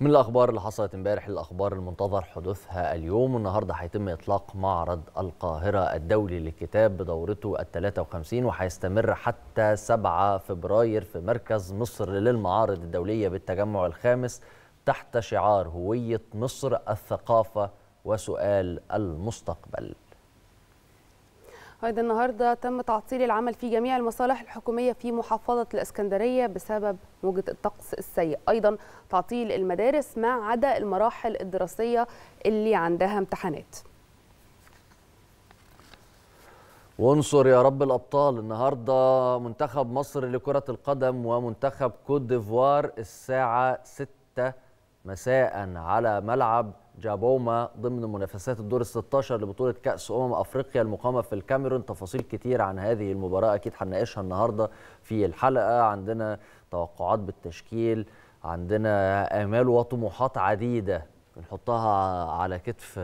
من الاخبار اللي حصلت امبارح للاخبار المنتظر حدوثها اليوم النهارده هيتم اطلاق معرض القاهره الدولي للكتاب بدورته ال 53 وهيستمر حتى 7 فبراير في مركز مصر للمعارض الدوليه بالتجمع الخامس تحت شعار هويه مصر الثقافه وسؤال المستقبل أيضا النهاردة تم تعطيل العمل في جميع المصالح الحكومية في محافظة الإسكندرية بسبب موجة الطقس السيء أيضا تعطيل المدارس ما عدا المراحل الدراسية اللي عندها امتحانات وانصر يا رب الابطال النهارده منتخب مصر لكره القدم ومنتخب كوت ديفوار الساعه 6 مساء على ملعب جابوما ضمن منافسات الدور ال 16 لبطولة كأس أمم أفريقيا المقامة في الكاميرون تفاصيل كتير عن هذه المباراة أكيد هنناقشها النهاردة في الحلقة عندنا توقعات بالتشكيل عندنا آمال وطموحات عديدة بنحطها على كتف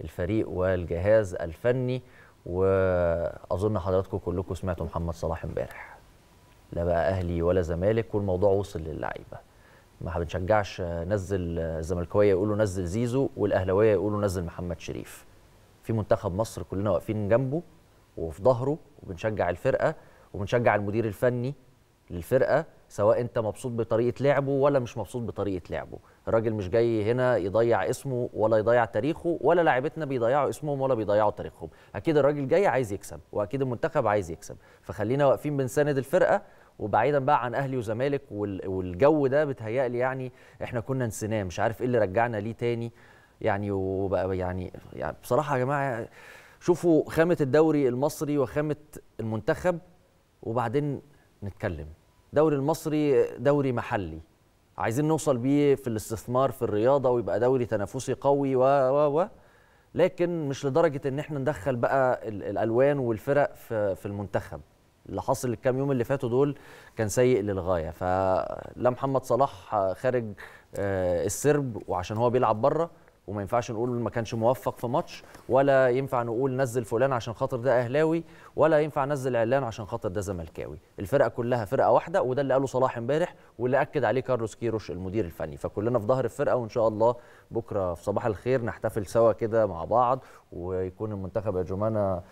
الفريق والجهاز الفني وأظن حضراتكم كلكم سمعتوا محمد صلاح امبارح لا بقى أهلي ولا زمالك والموضوع وصل للعيبة ما بنشجعش آه، نزل آه، الزملكاويه يقولوا نزل زيزو والاهلاويه يقولوا نزل محمد شريف في منتخب مصر كلنا واقفين جنبه وفي ظهره وبنشجع الفرقه وبنشجع المدير الفني للفرقه سواء انت مبسوط بطريقه لعبه ولا مش مبسوط بطريقه لعبه الراجل مش جاي هنا يضيع اسمه ولا يضيع تاريخه ولا لاعبتنا بيضيعوا اسمهم ولا بيضيعوا تاريخهم اكيد الراجل جاي عايز يكسب واكيد المنتخب عايز يكسب فخلينا واقفين بنساند الفرقه وبعيدا بقى عن اهلي وزمالك والجو ده بتهيألي يعني احنا كنا نسيناه مش عارف ايه اللي رجعنا ليه تاني يعني وبقى يعني, يعني بصراحه يا جماعه شوفوا خامه الدوري المصري وخامه المنتخب وبعدين نتكلم دوري المصري دوري محلي عايزين نوصل بيه في الاستثمار في الرياضه ويبقى دوري تنافسي قوي و و و لكن مش لدرجه ان احنا ندخل بقى الالوان والفرق في المنتخب اللي حصل الكام يوم اللي فاتوا دول كان سيء للغايه فلا محمد صلاح خارج آه، السرب وعشان هو بيلعب بره وما ينفعش نقول ما كانش موفق في ماتش ولا ينفع نقول نزل فلان عشان خاطر ده اهلاوي ولا ينفع نزل علان عشان خاطر ده زملكاوي الفرقه كلها فرقه واحده وده اللي قاله صلاح امبارح واللي اكد عليه كارلوس كيروش المدير الفني فكلنا في ظهر الفرقه وان شاء الله بكره في صباح الخير نحتفل سوا كده مع بعض ويكون المنتخب يا جمانه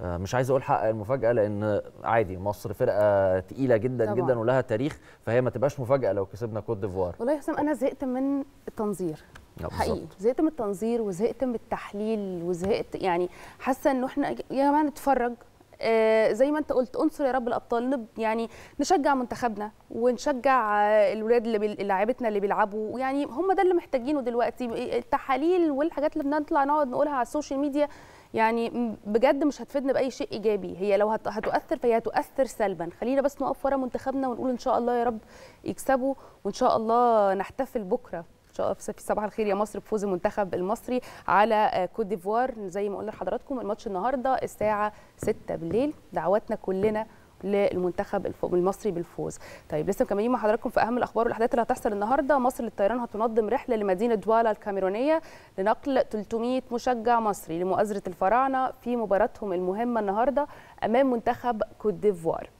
آه، مش عايز اقول حقق المفاجاه لان عادي مصر فرقه تقيله جدا طبعا. جدا ولها تاريخ فهي ما تبقاش مفاجاه لو كسبنا كوت ديفوار والله يا حسام انا زهقت من التنظير آه، حقيقي زهقت من التنظير وزهقت من التحليل وزهقت يعني حاسه انه احنا يا جماعه نتفرج آه، زي ما انت قلت انصر يا رب الابطال يعني نشجع منتخبنا ونشجع الاولاد الولاد اللي لعيبتنا اللي بيلعبوا يعني هم ده اللي محتاجينه دلوقتي التحاليل والحاجات اللي بنطلع نقعد نقولها على السوشيال ميديا يعني بجد مش هتفيدنا باي شيء ايجابي هي لو هتؤثر فهي هتؤثر سلبا خلينا بس نقف ورا منتخبنا ونقول ان شاء الله يا رب يكسبوا وان شاء الله نحتفل بكره ان شاء في صباح الخير يا مصر بفوز المنتخب المصري على آه، كوت ديفوار زي ما قلنا لحضراتكم الماتش النهارده الساعه 6 بالليل دعواتنا كلنا للمنتخب المصري بالفوز طيب لسه مكملين مع حضراتكم في اهم الاخبار والاحداث اللي هتحصل النهارده مصر للطيران هتنظم رحله لمدينه دوالا الكاميرونيه لنقل 300 مشجع مصري لمؤازره الفراعنه في مباراتهم المهمه النهارده امام منتخب كوت ديفوار